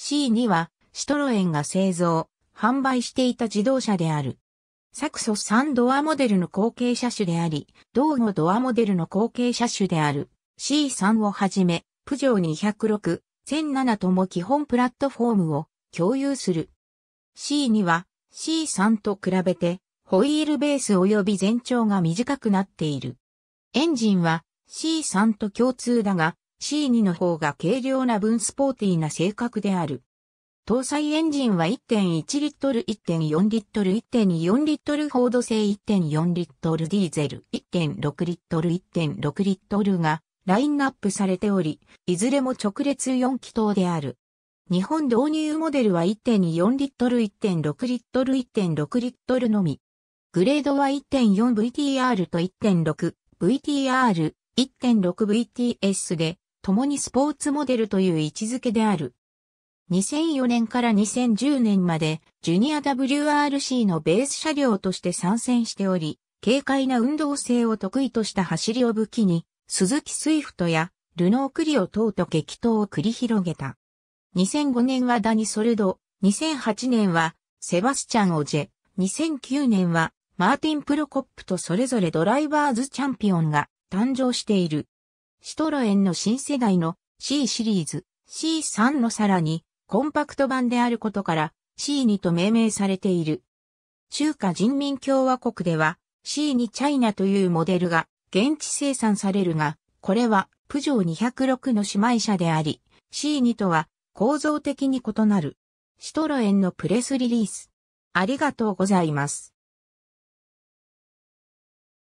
C には、シトロエンが製造、販売していた自動車である。サクソ3ドアモデルの後継車種であり、同のドアモデルの後継車種である C3 をはじめ、プジョー206、1007とも基本プラットフォームを共有する。C には C3 と比べてホイールベース及び全長が短くなっている。エンジンは C3 と共通だが、C2 の方が軽量な分スポーティーな性格である。搭載エンジンは1.1リットル、1.4リットル、1.4リットルフォード製1.4リットルディーゼル、1.6リットル、1.6リットルがラインナップされており、いずれも直列4気筒である。日本導入モデルは1.4リットル、1.6リットル、1.6リットルのみ。グレードは 1.4VTR と 1.6VTR、1.6VTS で、共にスポーツモデルという位置づけである。2004年から2010年まで、ジュニア WRC のベース車両として参戦しており、軽快な運動性を得意とした走りを武器に、鈴木スイフトやルノークリオ等と激闘を繰り広げた。2005年はダニ・ソルド、2008年はセバスチャン・オジェ、2009年はマーティン・プロコップとそれぞれドライバーズチャンピオンが誕生している。シトロエンの新世代の C シリーズ C3 のさらにコンパクト版であることから C2 と命名されている。中華人民共和国では C2 チャイナというモデルが現地生産されるが、これはプジョー206の姉妹車であり、C2 とは構造的に異なる。シトロエンのプレスリリース。ありがとうございます。